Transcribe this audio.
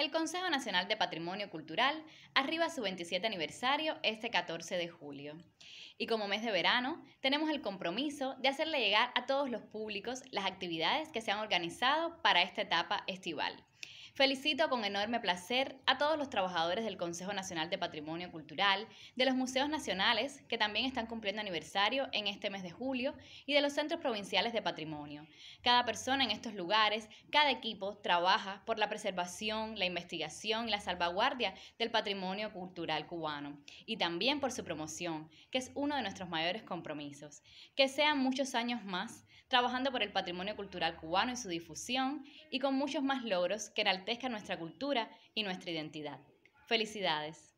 El Consejo Nacional de Patrimonio Cultural arriba su 27 aniversario este 14 de julio. Y como mes de verano, tenemos el compromiso de hacerle llegar a todos los públicos las actividades que se han organizado para esta etapa estival. Felicito con enorme placer a todos los trabajadores del Consejo Nacional de Patrimonio Cultural, de los museos nacionales, que también están cumpliendo aniversario en este mes de julio, y de los centros provinciales de patrimonio. Cada persona en estos lugares, cada equipo, trabaja por la preservación, la investigación y la salvaguardia del patrimonio cultural cubano, y también por su promoción, que es uno de nuestros mayores compromisos. Que sean muchos años más trabajando por el patrimonio cultural cubano y su difusión, y con muchos más logros que en el gigantesca nuestra cultura y nuestra identidad. Felicidades.